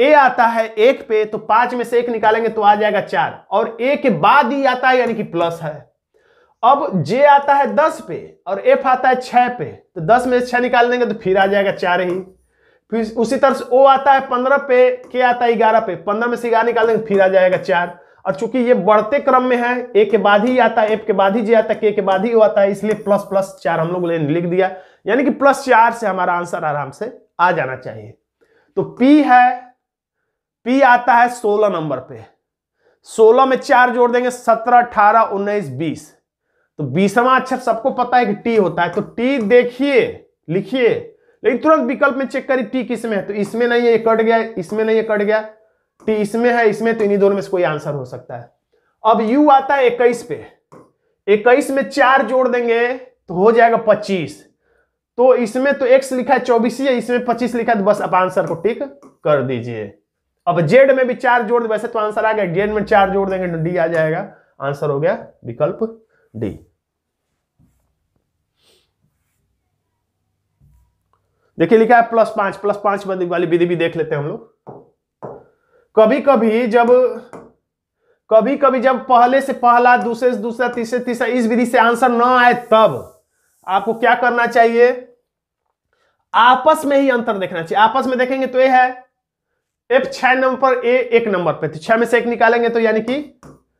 ए आता है एक पे तो पांच में से एक निकालेंगे तो आ जाएगा चार और ए के बाद ई आता है यानी कि प्लस है अब जे आता है दस पे और एफ आता है छह पे तो दस में छह निकाल देंगे तो फिर आ जाएगा चार ही फिर उसी तरह से ओ आता है पंद्रह पे के आता है ग्यारह पे पंद्रह में से ग्यारह निकाल देंगे फिर आ जाएगा चार और चूंकि ये बढ़ते क्रम में है ए के बाद ही आता है एफ के बाद ही जे आता है के के बाद ही ओ आता है इसलिए प्लस प्लस चार हम लोग लिख दिया यानी कि प्लस चार से हमारा आंसर आराम से आ जाना चाहिए तो पी है पी आता है सोलह नंबर पे सोलह में चार जोड़ देंगे सत्रह अठारह उन्नीस बीस तो बीसवा अक्षर सबको पता है कि टी होता है तो टी देखिए लिखिए लेकिन तुरंत विकल्प में चेक करिए टी किसमें है तो इसमें नहीं है कट गया इसमें नहीं है कट गया टी इसमें है इसमें तो इन्हीं दोनों में से कोई आंसर हो सकता है अब यू आता है इक्कीस पे इक्कीस में चार जोड़ देंगे तो हो जाएगा पच्चीस तो इसमें तो एक्स लिखा है चौबीस है इसमें पच्चीस लिखा है तो बस आप आंसर को टिक कर दीजिए अब जेड में भी चार जोड़ वैसे तो आंसर आ गया जेड में चार जोड़ देंगे तो डी आ जाएगा आंसर हो गया विकल्प डी देखिए लिखा है प्लस पांच प्लस पांच वाली विधि भी देख लेते हैं हम लोग कभी कभी जब कभी कभी जब पहले से पहला दूसरे से दूसरा तीसरे तीसरा इस विधि से आंसर ना आए तब आपको क्या करना चाहिए आपस में ही अंतर देखना चाहिए आपस में देखेंगे तो ये है एफ छह नंबर पर ए एक नंबर पे तो छह में से एक निकालेंगे तो यानी कि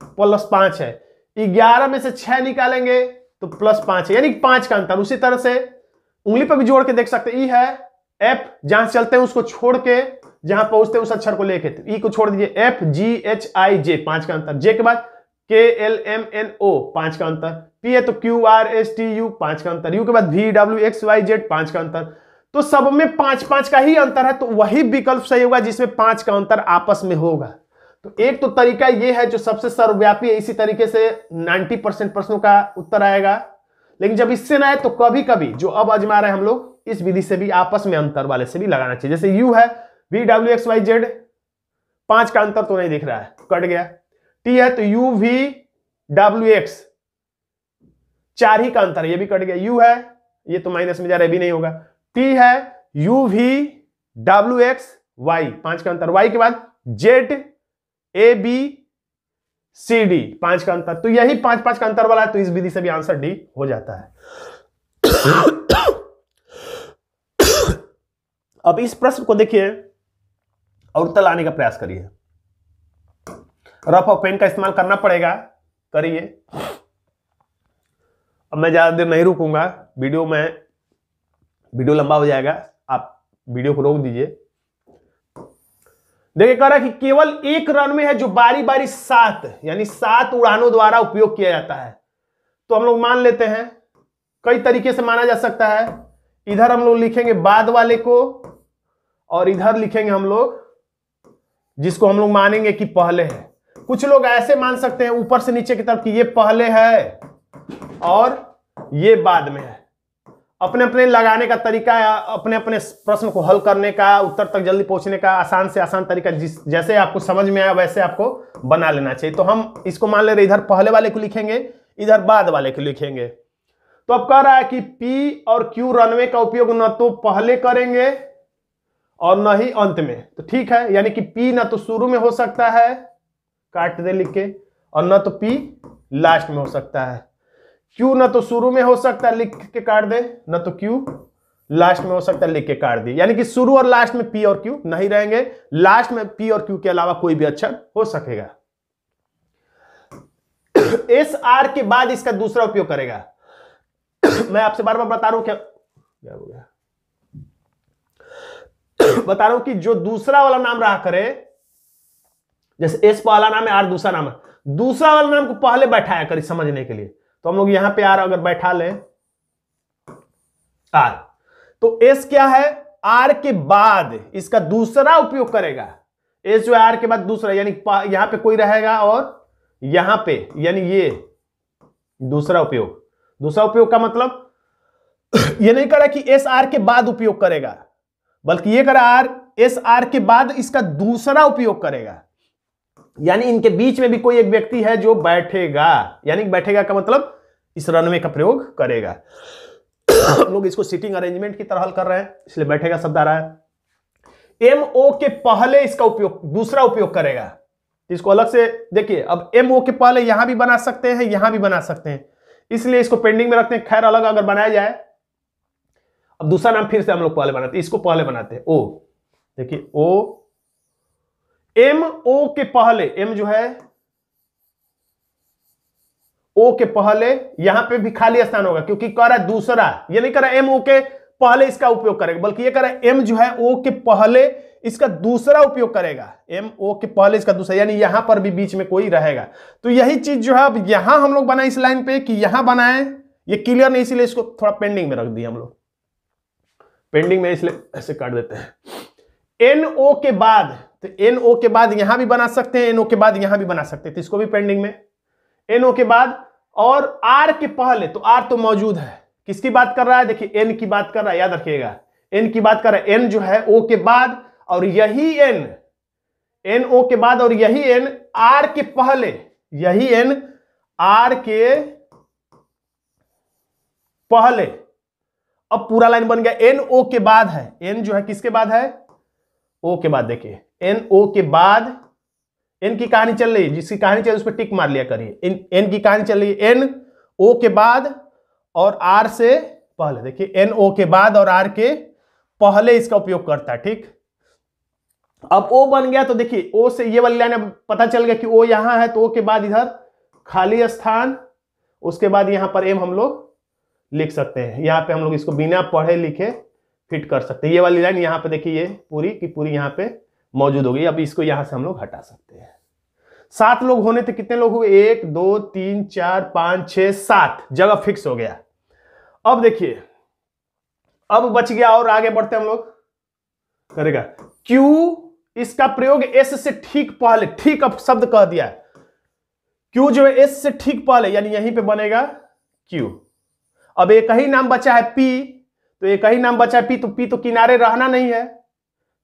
प्लस पांच है ग्यारह में से छह निकालेंगे तो प्लस पांच यानी पांच का अंतर उसी तरह से उंगली पर भी जोड़ के देख सकते ई है एफ जहां चलते हैं उसको छोड़ के जहां पहुंचते हैं उस अक्षर को लेके ई तो e को छोड़ दीजिए एफ जी एच आई जे पांच का अंतर जे के बाद के एल एम एन ओ पांच का अंतर पी है तो Q R S T U पांच का अंतर यू के बाद V W X Y Z पांच का अंतर तो सब में पांच पांच का ही अंतर है तो वही विकल्प सही होगा जिसमें पांच का अंतर आपस में होगा तो एक तो तरीका यह है जो सबसे सर्वव्यापी है इसी तरीके से 90 परसेंट प्रश्नों का उत्तर आएगा लेकिन जब इससे ना आए तो कभी कभी जो अब आजमा रहे हैं हम लोग इस विधि से भी आपस में अंतर वाले से भी लगाना चाहिए जैसे यू है V W X Y Z पांच का अंतर तो नहीं दिख रहा है कट गया टी है तो यू वी डब्ल्यू एक्स चार ही का अंतर यह भी कट गया यू है ये तो माइनस में जा रहा है भी नहीं होगा टी है U V W X Y पांच का अंतर वाई के बाद Z A B C D पांच का अंतर तो यही पांच पांच का अंतर वाला है तो इस विधि से भी आंसर डी हो जाता है अब इस प्रश्न को देखिए और उत्तर लाने का प्रयास करिए रफ और पेन का इस्तेमाल करना पड़ेगा करिए अब मैं ज्यादा देर नहीं रुकूंगा वीडियो में वीडियो लंबा हो जाएगा आप वीडियो को रोक दीजिए देखिए कह रहा है कि केवल एक रन में है जो बारी बारी सात यानी सात उड़ानों द्वारा उपयोग किया जाता है तो हम लोग मान लेते हैं कई तरीके से माना जा सकता है इधर हम लोग लिखेंगे बाद वाले को और इधर लिखेंगे हम लोग जिसको हम लोग मानेंगे कि पहले है कुछ लोग ऐसे मान सकते हैं ऊपर से नीचे की तरफ कि ये पहले है और ये बाद में है अपने अपने लगाने का तरीका या अपने अपने प्रश्न को हल करने का उत्तर तक जल्दी पहुंचने का आसान से आसान तरीका जिस जैसे आपको समझ में आया वैसे आपको बना लेना चाहिए तो हम इसको मान ले रहे इधर पहले वाले को लिखेंगे इधर बाद वाले को लिखेंगे तो अब कह रहा है कि P और Q रनवे का उपयोग न तो पहले करेंगे और न ही अंत में तो ठीक है यानी कि पी न तो शुरू में हो सकता है काट दे लिख के और न तो पी लास्ट में हो सकता है क्यू ना तो शुरू में हो सकता है लिख के काट दे ना तो क्यू लास्ट में हो सकता है लिख के काट दे यानी कि शुरू और लास्ट में पी और क्यू नहीं रहेंगे लास्ट में पी और क्यू के अलावा कोई भी अक्षर हो सकेगा एस आर के बाद इसका दूसरा उपयोग करेगा मैं आपसे बार बार बता रहा हूं क्या क्या हो गया बता रहा हूं कि जो दूसरा वाला नाम रहा करे जैसे एस पहला नाम है आर दूसरा नाम है दूसरा वाला नाम को पहले बैठाया करे समझने के लिए तो हम लोग यहां पे आर अगर बैठा लें आर तो एस क्या है आर के बाद इसका दूसरा उपयोग करेगा एस जो आर के बाद दूसरा यानी यहां पे कोई रहेगा और यहां पे यानी ये दूसरा उपयोग दूसरा उपयोग का मतलब ये नहीं करा कि एस आर के बाद उपयोग करेगा बल्कि ये करा आर एस आर के बाद इसका दूसरा उपयोग करेगा यानी इनके बीच में भी कोई एक व्यक्ति है जो बैठेगा यानी बैठेगा का मतलब इस रनवे का प्रयोग करेगा हम लोग इसको सिटिंग अरेंजमेंट की तरह हल कर रहे हैं इसलिए बैठेगा शब्द आ रहा है एम ओ के पहले इसका उपयोग दूसरा उपयोग करेगा इसको अलग से देखिए अब एम ओ के पहले यहां भी बना सकते हैं यहां भी बना सकते हैं इसलिए इसको पेंडिंग में रखते हैं खैर अलग अगर बनाया जाए अब दूसरा नाम फिर से हम लोग पहले बनाते हैं इसको पहले बनाते हैं ओ देखिए ओ एम ओ के पहले एम जो है ओ के पहले यहां पे भी खाली स्थान होगा क्योंकि कह रहा है दूसरा ये नहीं कह रहा एम ओ के पहले इसका उपयोग करेगा बल्कि ये कह रहा है एम जो है ओ के पहले इसका दूसरा उपयोग करेगा एम ओ के पहले इसका दूसरा यानी यहां पर भी बीच में कोई रहेगा तो यही चीज जो है अब यहां हम लोग बनाए इस लाइन पे कि यहां बनाए ये क्लियर नहीं इसलिए इसको थोड़ा पेंडिंग में रख दिया हम लोग पेंडिंग में इसलिए ऐसे काट देते हैं एन ओ के बाद तो एन ओ के बाद यहां भी बना सकते हैं एन ओ के बाद यहां भी बना सकते हैं तो इसको भी पेंडिंग में एन ओ के बाद और आर के पहले तो आर तो मौजूद है किसकी बात कर रहा है देखिए एन की बात कर रहा है याद रखिएगा एन की बात कर रहा है एन जो है ओ के बाद और यही एन एन ओ के बाद और यही एन आर के पहले यही एन आर के पहले अब पूरा लाइन बन गया एन ओ के बाद है एन जो है किसके बाद है ओ के बाद देखिए एन ओ के बाद एन की कहानी चल रही है जिसकी कहानी चल रही है उस पर टिक मार लिया करिए एन एन की कहानी चल रही है एन ओ के बाद और आर से पहले देखिए एन ओ के बाद और आर के पहले इसका उपयोग करता है ठीक अब ओ बन गया तो देखिए ओ से ये वाली लाइन पता चल गया कि ओ यहां है तो ओ के बाद इधर खाली स्थान उसके बाद यहां पर एम हम लोग लिख सकते हैं यहां पे हम लोग इसको बिना पढ़े लिखे फिट कर सकते हैं ये वाली लाइन यहाँ पे देखिए ये पूरी की पूरी यहाँ पे मौजूद होगी अब इसको यहाँ से हम लोग हटा सकते हैं सात लोग होने थे कितने लोग हुए एक दो तीन चार पांच छ सात जगह फिक्स हो गया अब देखिए अब बच गया और आगे बढ़ते हम लोग करेगा क्यू इसका प्रयोग एस से ठीक पहले ठीक अब शब्द कह दिया क्यू जो है एस से ठीक पहले यानी यहीं पे बनेगा क्यू अब एक ही नाम बचा है पी तो एक ही नाम बचा है पी तो पी तो किनारे रहना नहीं है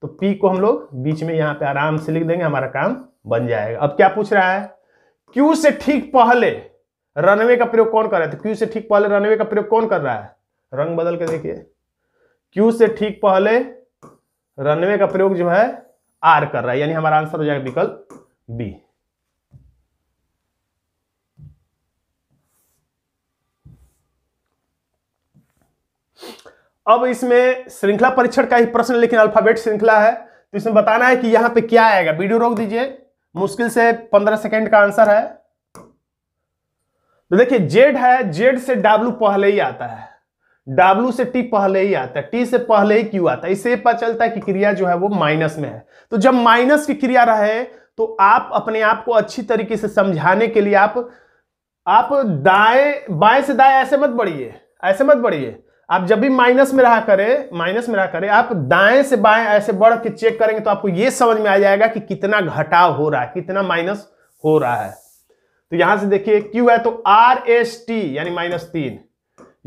तो पी को हम लोग बीच में यहां पे आराम से लिख देंगे हमारा काम बन जाएगा अब क्या पूछ रहा है क्यू से ठीक पहले रनवे का प्रयोग कौन कर रहा है तो क्यू से ठीक पहले रनवे का प्रयोग कौन कर रहा है रंग बदल के देखिए क्यू से ठीक पहले रनवे का प्रयोग जो है आर कर रहा है यानी हमारा आंसर हो जाएगा विकल्प बी अब इसमें श्रृंखला परीक्षण का ही प्रश्न लेकिन अल्फाबेट श्रृंखला है तो इसमें बताना है कि यहां पे क्या आएगा वीडियो रोक दीजिए मुश्किल से पंद्रह सेकेंड का आंसर है तो देखिए जेड है जेड से डब्लू पहले ही आता है डब्लू से टी पहले ही आता है टी से पहले ही क्यू आता है इससे पता चलता है कि क्रिया जो है वो माइनस में है तो जब माइनस की क्रिया रहे तो आप अपने आप को अच्छी तरीके से समझाने के लिए आप आप दाएं बाएं से दाएं ऐसे मत बढ़िए ऐसे मत बढ़िए आप जब भी माइनस में रहा करें माइनस में रहा करें आप दाएं से बाएं ऐसे बढ़ के चेक करेंगे तो आपको ये समझ में आ जाएगा कि कितना घटाव हो रहा है कितना माइनस हो रहा है तो यहां से देखिए क्यू है तो आर एस टी यानी माइनस तीन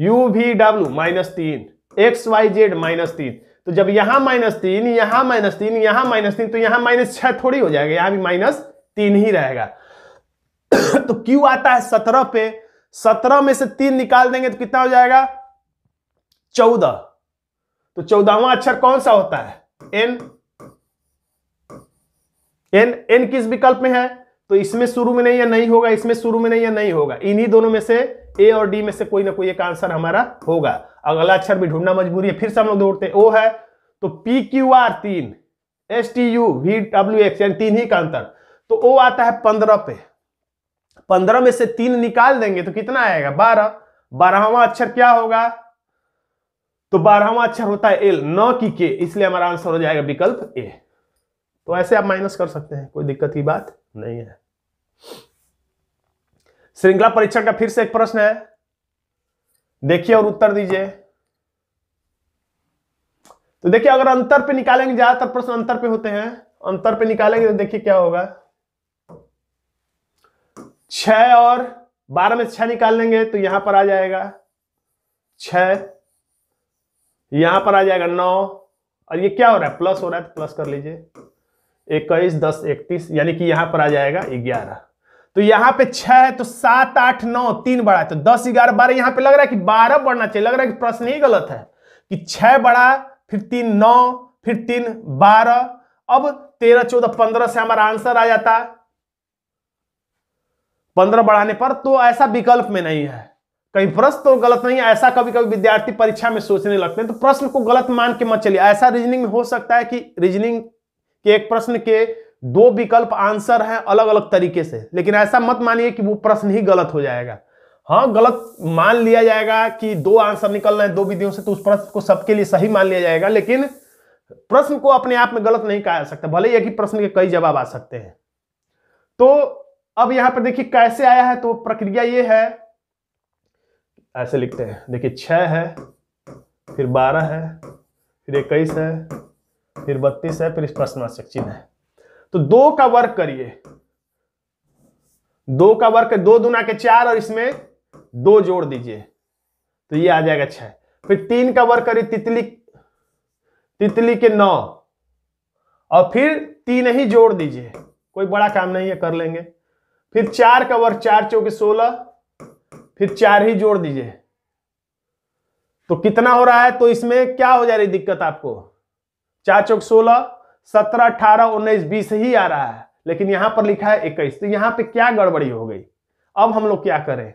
यू वी डब्ल्यू माइनस तीन एक्स वाई जेड माइनस तीन तो जब यहां माइनस तीन यहां माइनस तीन यहां माइनस तीन तो यहां माइनस छह थोड़ी हो जाएगा यहां भी माइनस तीन ही रहेगा तो क्यू आता है सत्रह पे सत्रह में से तीन निकाल देंगे तो कितना हो जाएगा चौदह तो चौदहवा अक्षर कौन सा होता है एन एन एन किस विकल्प में है तो इसमें शुरू में नहीं या नहीं होगा इसमें शुरू में नहीं या नहीं होगा इन्हीं दोनों में से ए और डी में से कोई ना कोई एक आंसर हमारा होगा अगला अक्षर भी ढूंढना मजबूरी है फिर से हम लोग दौड़ते हैं ओ है तो पी क्यू आर तीन S T U V W X यानी तीन ही का अंतर तो ओ आता है पंद्रह पे पंद्रह में से तीन निकाल देंगे तो कितना आएगा बारह बारहवा अक्षर क्या होगा तो बारहवा अक्षर होता है एल न की के इसलिए हमारा आंसर हो जाएगा विकल्प ए तो ऐसे आप माइनस कर सकते हैं कोई दिक्कत की बात नहीं है श्रृंखला परीक्षण का फिर से एक प्रश्न है देखिए और उत्तर दीजिए तो देखिए अगर अंतर पे निकालेंगे ज्यादातर प्रश्न अंतर पे होते हैं अंतर पे निकालेंगे तो देखिए क्या होगा छ और बारह में छह निकाल लेंगे तो यहां पर आ जाएगा छ यहां पर आ जाएगा नौ और ये क्या हो रहा है प्लस हो रहा है तो प्लस कर लीजिए इक्कीस दस इकतीस यानी कि यहां पर आ जाएगा ग्यारह तो यहां पे छह है तो सात आठ नौ तीन बड़ा है तो दस ग्यारह बारह यहां पे लग रहा है कि बारह बढ़ना चाहिए लग रहा है कि प्रश्न ही गलत है कि छह बड़ा फिर तीन नौ फिर तीन बारह अब तेरह चौदह पंद्रह से हमारा आंसर आ जाता है पंद्रह बढ़ाने पर तो ऐसा विकल्प में नहीं है कहीं प्रश्न तो गलत नहीं है ऐसा कभी कभी विद्यार्थी परीक्षा में सोचने लगते हैं तो प्रश्न को गलत मान के मत चलिए ऐसा रीजनिंग में हो सकता है कि रीजनिंग के एक प्रश्न के दो विकल्प आंसर हैं अलग अलग तरीके से लेकिन ऐसा मत मानिए कि वो प्रश्न ही गलत हो जाएगा हाँ गलत मान लिया जाएगा कि दो आंसर निकल रहे हैं दो विधियों से तो उस प्रश्न को सबके लिए सही मान लिया जाएगा लेकिन प्रश्न को अपने आप में गलत नहीं कहा जा सकता भले एक ही प्रश्न के कई जवाब आ सकते हैं तो अब यहां पर देखिए कैसे आया है तो प्रक्रिया ये है ऐसे लिखते हैं देखिए छः है फिर बारह है फिर इक्कीस है फिर बत्तीस है फिर इस प्रश्नवाचक चिन्ह है तो दो का वर्क करिए दो का वर्क दो दुना के चार और इसमें दो जोड़ दीजिए तो ये आ जाएगा छः फिर तीन का वर्क करिए तितली तितली के नौ और फिर तीन ही जोड़ दीजिए कोई बड़ा काम नहीं है कर लेंगे फिर चार का वर्ग चार चौके सोलह फिर चार ही जोड़ दीजिए तो कितना हो रहा है तो इसमें क्या हो जा रही दिक्कत आपको चार चौक सोलह सत्रह अठारह उन्नीस बीस ही आ रहा है लेकिन यहां पर लिखा है इक्कीस तो यहां पे क्या गड़बड़ी हो गई अब हम लोग क्या करें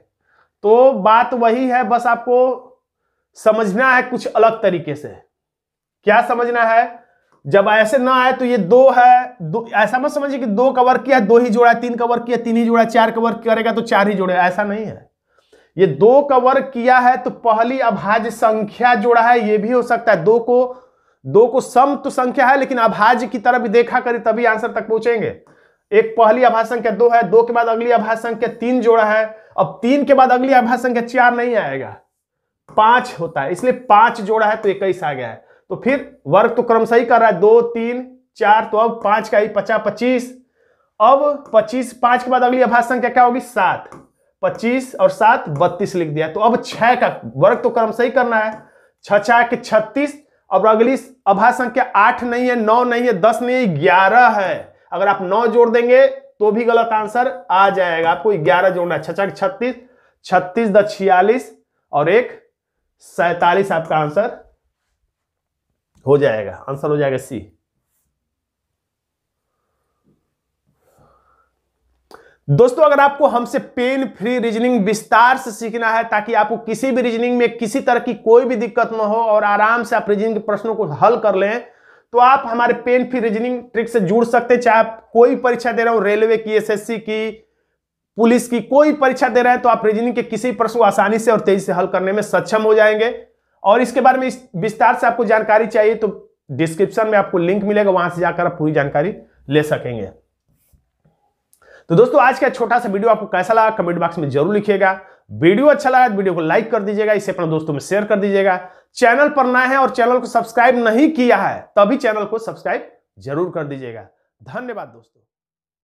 तो बात वही है बस आपको समझना है कुछ अलग तरीके से क्या समझना है जब ऐसे ना आए तो ये दो है दो ऐसा मत समझिए कि दो कवर किया दो ही जोड़ा तीन कवर किया तीन ही जोड़ा चार कवर करेगा तो चार ही जोड़ेगा ऐसा नहीं है ये दो का वर्ग किया है तो पहली अभाज्य संख्या जोड़ा है ये भी हो सकता है दो को दो को सम तो संख्या है लेकिन अभाज्य की तरफ भी देखा करें तभी आंसर तक पहुंचेंगे एक पहली अभाज्य संख्या दो है दो के बाद अगली अभाज्य संख्या तीन जोड़ा है अब तीन के बाद अगली अभाज्य संख्या चार नहीं आएगा पांच होता है इसलिए पांच जोड़ा है तो इक्कीस आ गया है तो फिर वर्ग तो क्रम सही कर रहा है दो तीन चार तो अब पांच का ही पचास पच्चीस अब पच्चीस पांच के बाद अगली अभाज्य संख्या क्या होगी सात पच्चीस और सात बत्तीस लिख दिया तो अब छह का वर्ग तो क्रम सही करना है छ छह के छत्तीस अब अगली अभा संख्या आठ नहीं है नौ नहीं है दस नहीं है ग्यारह है अगर आप नौ जोड़ देंगे तो भी गलत आंसर आ जाएगा आपको ग्यारह जोड़ना है छचा छत्तीस छत्तीस द छियालीस और एक सैतालीस आपका आंसर हो जाएगा आंसर हो जाएगा सी दोस्तों अगर आपको हमसे पेन फ्री रीजनिंग विस्तार से सीखना है ताकि आपको किसी भी रीजनिंग में किसी तरह की कोई भी दिक्कत ना हो और आराम से आप रीजनिंग के प्रश्नों को हल कर लें तो आप हमारे पेन फ्री रीजनिंग ट्रिक से जुड़ सकते हैं चाहे आप कोई परीक्षा दे रहे हो रेलवे की एसएससी की पुलिस की कोई परीक्षा दे रहे हैं तो आप रीजनिंग के किसी प्रश्न को आसानी से और तेजी से हल करने में सक्षम हो जाएंगे और इसके बारे में विस्तार से आपको जानकारी चाहिए तो डिस्क्रिप्शन में आपको लिंक मिलेगा वहां से जाकर आप पूरी जानकारी ले सकेंगे तो दोस्तों आज का छोटा सा वीडियो आपको कैसा लगा कमेंट बॉक्स में जरूर लिखिएगा वीडियो अच्छा लगा तो वीडियो को लाइक कर दीजिएगा इसे अपने दोस्तों में शेयर कर दीजिएगा चैनल पर ना है और चैनल को सब्सक्राइब नहीं किया है तभी चैनल को सब्सक्राइब जरूर कर दीजिएगा धन्यवाद दोस्तों